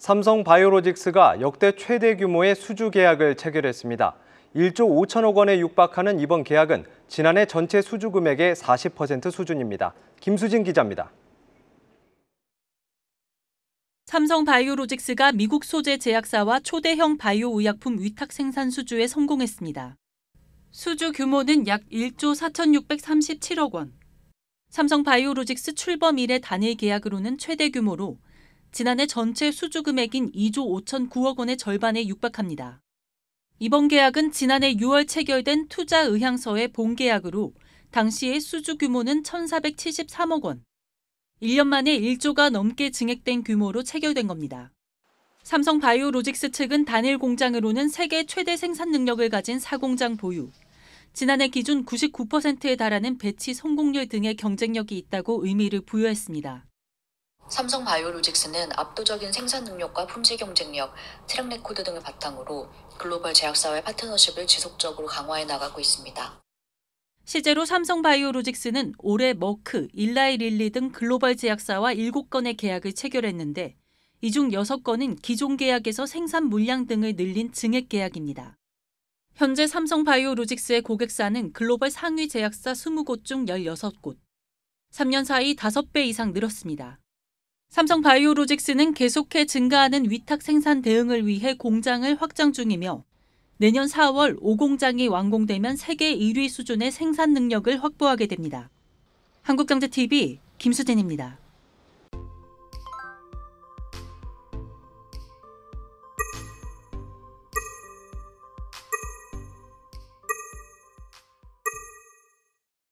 삼성바이오로직스가 역대 최대 규모의 수주 계약을 체결했습니다. 1조 5천억 원에 육박하는 이번 계약은 지난해 전체 수주 금액의 40% 수준입니다. 김수진 기자입니다. 삼성 바이오로직스가 미국 소재 제약사와 초대형 바이오 의약품 위탁 생산 수주에 성공했습니다. 수주 규모는 약 1조 4,637억 원. 삼성 바이오로직스 출범 이래 단일 계약으로는 최대 규모로 지난해 전체 수주 금액인 2조 5천9억 원의 절반에 육박합니다. 이번 계약은 지난해 6월 체결된 투자 의향서의 본 계약으로 당시의 수주 규모는 1,473억 원. 1년 만에 1조가 넘게 증액된 규모로 체결된 겁니다. 삼성 바이오로직스 측은 단일 공장으로는 세계 최대 생산 능력을 가진 사공장 보유, 지난해 기준 99%에 달하는 배치 성공률 등의 경쟁력이 있다고 의미를 부여했습니다. 삼성 바이오로직스는 압도적인 생산 능력과 품질 경쟁력, 트랙 레코드 등을 바탕으로 글로벌 제약사와의 파트너십을 지속적으로 강화해 나가고 있습니다. 실제로 삼성 바이오로직스는 올해 머크, 일라이 릴리 등 글로벌 제약사와 7건의 계약을 체결했는데 이 중 6건은 기존 계약에서 생산 물량 등을 늘린 증액 계약입니다. 현재 삼성 바이오로직스의 고객사는 글로벌 상위 제약사 20곳 중 16곳, 3년 사이 5배 이상 늘었습니다. 삼성 바이오로직스는 계속해 증가하는 위탁 생산 대응을 위해 공장을 확장 중이며 내년 4월 5공장이 완공되면 세계 1위 수준의 생산 능력을 확보하게 됩니다. 한국경제TV 김수진입니다.